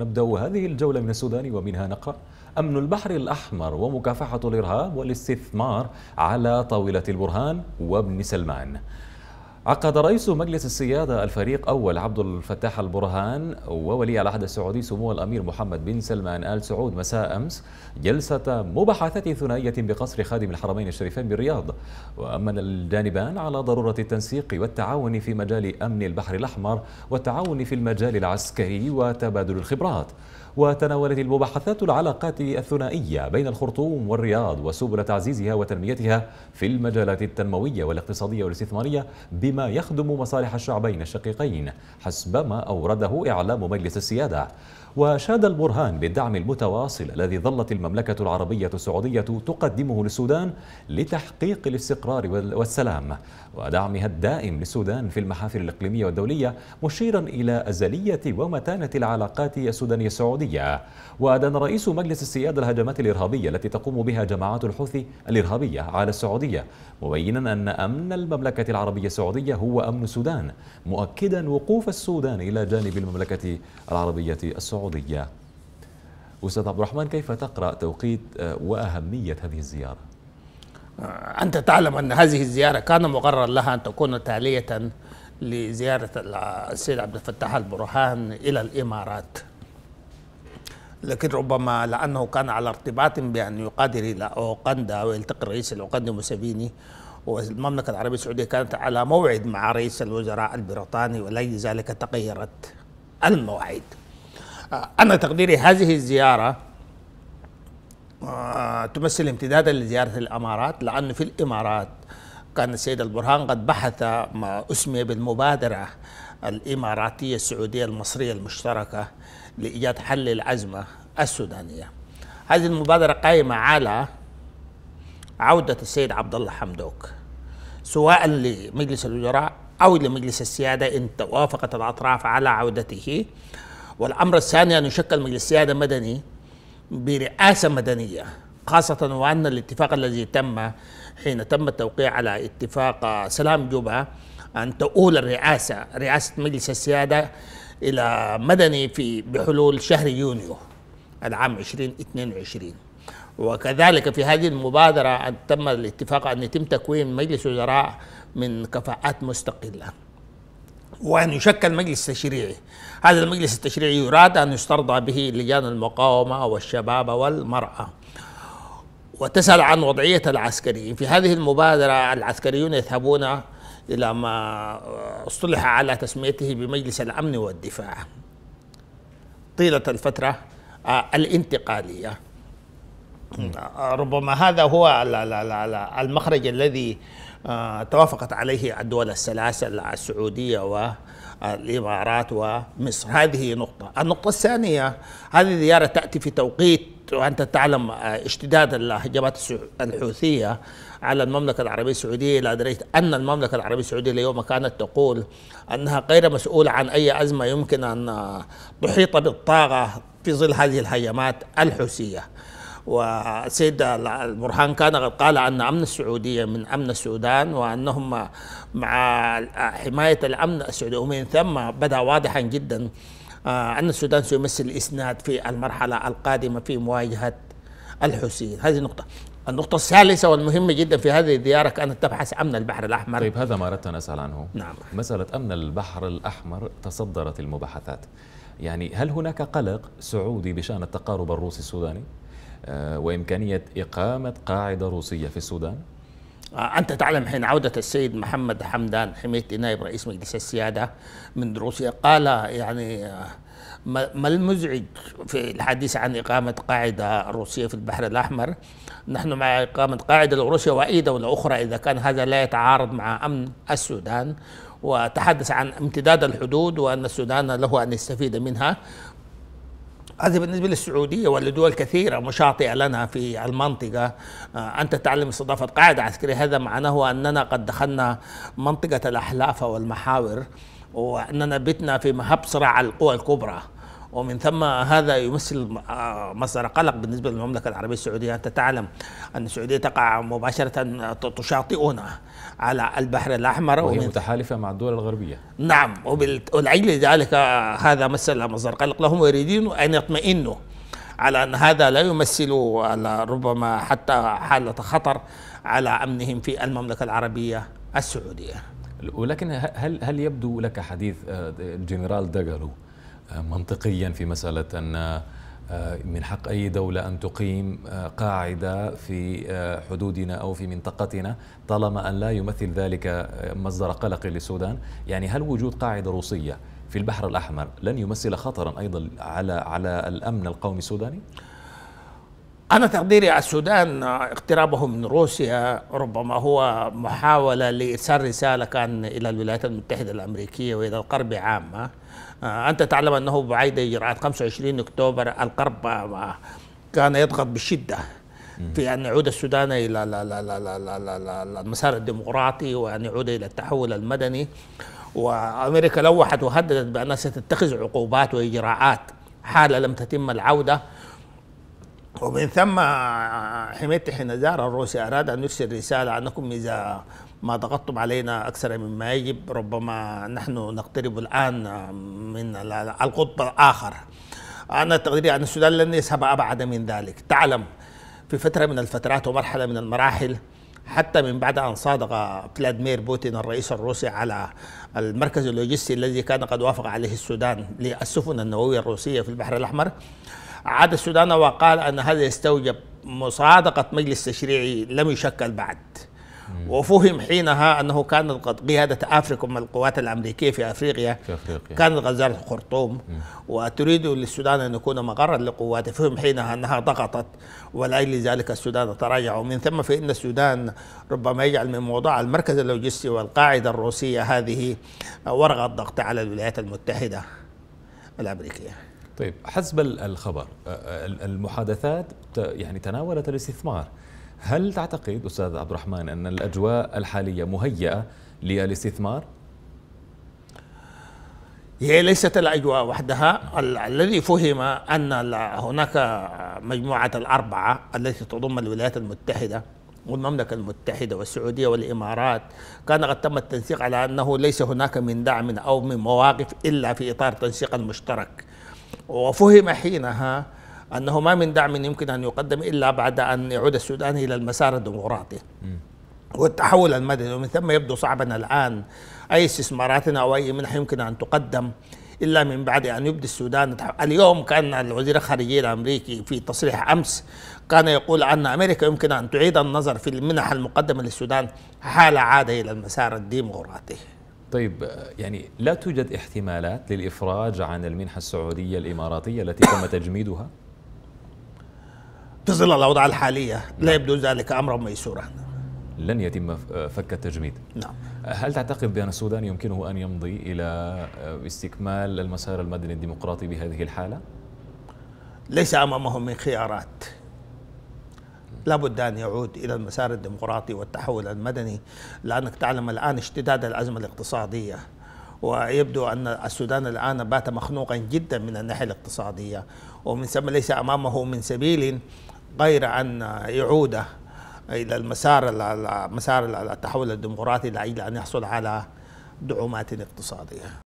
نبدأ هذه الجولة من السودان ومنها نقرأ أمن البحر الأحمر ومكافحة الإرهاب والاستثمار على طاولة البرهان وابن سلمان عقد رئيس مجلس السيادة الفريق أول عبد الفتاح البرهان وولي العهد السعودي سمو الأمير محمد بن سلمان آل سعود مساء أمس جلسة مباحثات ثنائية بقصر خادم الحرمين الشريفين بالرياض وأمن الجانبان على ضرورة التنسيق والتعاون في مجال أمن البحر الأحمر والتعاون في المجال العسكري وتبادل الخبرات وتناولت المباحثات العلاقات الثنائية بين الخرطوم والرياض وسبل تعزيزها وتنميتها في المجالات التنموية والاقتصادية والاستثمارية بما يخدم مصالح الشعبين الشقيقين حسب ما أورده إعلام مجلس السيادة وشاد البرهان بالدعم المتواصل الذي ظلت المملكة العربية السعودية تقدمه للسودان لتحقيق الاستقرار والسلام ودعمها الدائم للسودان في المحافل الإقليمية والدولية مشيرا إلى أزلية ومتانة العلاقات السودانية السعودية السعودية وأدان رئيس مجلس السيادة الهجمات الإرهابية التي تقوم بها جماعات الحوثي الإرهابية على السعودية مبينا أن أمن المملكة العربية السعودية هو أمن السودان مؤكدا وقوف السودان إلى جانب المملكة العربية السعودية أستاذ عبد الرحمن كيف تقرأ توقيت آه، وأهمية هذه الزيارة؟ أنت تعلم أن هذه الزيارة كان مقرر لها أن تكون تالية لزيارة السيد عبد الفتاح البرهان إلى الإمارات لكن ربما لأنه كان على ارتباط بأن يقادر إلى أوغندا ويلتقي الرئيس الأوغندي موسيفيني والمملكة العربية السعودية كانت على موعد مع رئيس الوزراء البريطاني ولأجل ذلك تغيرت المواعيد آه، أنا تقديري هذه الزيارة آه، تمثل امتدادا لزيارة الإمارات لأن في الإمارات كان السيد البرهان قد بحث ما أسمي بالمبادرة الإماراتية السعودية المصرية المشتركة لإيجاد حل الأزمة السودانية هذه المبادرة قائمة على عودة السيد عبد الله حمدوك سواء لمجلس الوزراء أو لمجلس السيادة إن توافقت الأطراف على عودته والأمر الثاني أن يشكل مجلس سيادة مدني برئاسة مدنية خاصة وأن الاتفاق الذي تم حين تم التوقيع على اتفاق سلام جوبا أن تؤول الرئاسة رئاسة مجلس السيادة إلى مدني في بحلول شهر يونيو العام 2022 وكذلك في هذه المبادرة أن تم الاتفاق أن يتم تكوين مجلس وزراء من كفاءات مستقلة وأن يشكل مجلس تشريعي هذا المجلس التشريعي يراد أن يسترضى به لجان المقاومة والشباب والمرأة وتسأل عن وضعية العسكريين في هذه المبادرة العسكريون يذهبون إلى ما اصطلح على تسميته بمجلس الأمن والدفاع طيلة الفترة آه، الانتقالية آه، ربما هذا هو المخرج الذي آه، توافقت عليه الدول السلاسل السعودية والإمارات ومصر هذه نقطة النقطة الثانية هذه الزيارة تأتي في توقيت وانت تعلم آه، اشتداد الهجمات الحوثيه على المملكه العربيه السعوديه الى درجه ان المملكه العربيه السعوديه اليوم كانت تقول انها غير مسؤوله عن اي ازمه يمكن ان آه، تحيط بالطاقه في ظل هذه الهجمات الحوثيه. والسيد البرهان كان قد قال ان امن السعوديه من امن السودان وانهم مع آه، حمايه الامن السعودي ومن ثم بدا واضحا جدا آه، أن السودان سيمثل الإسناد في المرحلة القادمة في مواجهة الحوثيين هذه نقطة النقطة الثالثة والمهمة جدا في هذه الزيارة كانت تبحث أمن البحر الأحمر طيب هذا ما أردت أن أسأل عنه نعم مسألة أمن البحر الأحمر تصدرت المباحثات يعني هل هناك قلق سعودي بشأن التقارب الروسي السوداني آه، وإمكانية إقامة قاعدة روسية في السودان؟ آه، أنت تعلم حين عودة السيد محمد حمدان حميد نائب رئيس مجلس السيادة من روسيا قال يعني آه، ما المزعج في الحديث عن إقامة قاعدة روسية في البحر الأحمر نحن مع إقامة قاعدة لروسيا وأي دولة أخرى إذا كان هذا لا يتعارض مع أمن السودان وتحدث عن امتداد الحدود وأن السودان له أن يستفيد منها هذا بالنسبة للسعودية ولدول كثيرة مشاطئة لنا في المنطقة آه، أن تتعلم استضافة قاعدة عسكرية هذا معناه أننا قد دخلنا منطقة الأحلاف والمحاور وأننا بتنا في مهب صراع القوى الكبرى ومن ثم هذا يمثل آه، مصدر قلق بالنسبة للمملكة العربية السعودية أنت تعلم أن السعودية تقع مباشرة تشاطئنا على البحر الأحمر وهي متحالفة مع الدول الغربية نعم ولأجل ذلك هذا مثل مصدر قلق لهم ويريدون أن يطمئنوا على أن هذا لا يمثل ربما حتى حالة خطر على أمنهم في المملكة العربية السعودية ولكن هل هل يبدو لك حديث الجنرال آه، دجالو منطقيا في مسألة أن آه، من حق أي دولة أن تقيم آه، قاعدة في آه، حدودنا أو في منطقتنا طالما أن لا يمثل ذلك مصدر قلق للسودان يعني هل وجود قاعدة روسية في البحر الأحمر لن يمثل خطرا أيضا على على الأمن القومي السوداني؟ أنا تقديري السودان اقترابه من روسيا ربما هو محاولة لإرسال رسالة كان إلى الولايات المتحدة الأمريكية وإلى القرب عامة آه، أنت تعلم أنه بعيد إجراءات 25 أكتوبر القرب آه، آه، كان يضغط بشدة في أن يعود السودان إلى المسار الديمقراطي وأن يعود إلى التحول المدني وأمريكا لوحت وهددت بأنها ستتخذ عقوبات وإجراءات حال لم تتم العودة ومن ثم حميت حنزار الروسي أراد أن يرسل رسالة أنكم إذا ما ضغطتم علينا أكثر مما يجب ربما نحن نقترب الآن من القطب الآخر أنا تقديري أن السودان لن يذهب أبعد من ذلك تعلم في فترة من الفترات ومرحلة من المراحل حتى من بعد أن صادق فلاديمير بوتين الرئيس الروسي على المركز اللوجستي الذي كان قد وافق عليه السودان للسفن النووية الروسية في البحر الأحمر عاد السودان وقال أن هذا يستوجب مصادقة مجلس تشريعي لم يشكل بعد وفهم حينها انه كانت قد قياده افريكم من القوات الامريكيه في افريقيا, في أفريقيا. كانت غزاره الخرطوم وتريد للسودان ان يكون مقرا لقواته فهم حينها انها ضغطت ولاجل ذلك السودان تراجع ومن ثم فان السودان ربما يجعل من موضوع المركز اللوجستي والقاعده الروسيه هذه ورقه ضغط على الولايات المتحده الامريكيه طيب حسب الخبر المحادثات يعني تناولت الاستثمار هل تعتقد استاذ عبد الرحمن ان الاجواء الحاليه مهيئه للاستثمار؟ هي ليست الاجواء وحدها الذي فهم ان هناك مجموعه الاربعه التي تضم الولايات المتحده والمملكة المتحدة والسعودية والإمارات كان قد تم التنسيق على أنه ليس هناك من دعم أو من مواقف إلا في إطار تنسيق المشترك وفهم حينها أنه ما من دعم يمكن أن يقدم إلا بعد أن يعود السودان إلى المسار الديمقراطي والتحول المدني ومن ثم يبدو صعبا الآن أي استثمارات أو أي منح يمكن أن تقدم إلا من بعد أن يبدي السودان اليوم كان الوزير الخارجية الأمريكي في تصريح أمس كان يقول أن أمريكا يمكن أن تعيد النظر في المنح المقدمة للسودان حال عادة إلى المسار الديمقراطي طيب يعني لا توجد احتمالات للإفراج عن المنحة السعودية الإماراتية التي تم تجميدها؟ في ظل الأوضاع الحالية نعم. لا يبدو ذلك أمرا ميسورا لن يتم فك التجميد نعم هل تعتقد بأن السودان يمكنه أن يمضي إلى آه، استكمال المسار المدني الديمقراطي بهذه الحالة؟ ليس أمامهم من خيارات لابد أن يعود إلى المسار الديمقراطي والتحول المدني لأنك تعلم الآن اشتداد الأزمة الاقتصادية ويبدو أن السودان الآن بات مخنوقا جدا من الناحية الاقتصادية ومن ثم ليس أمامه من سبيل غير أن يعود إلى المسار مسار التحول الديمقراطي لأجل أن يحصل على دعومات اقتصادية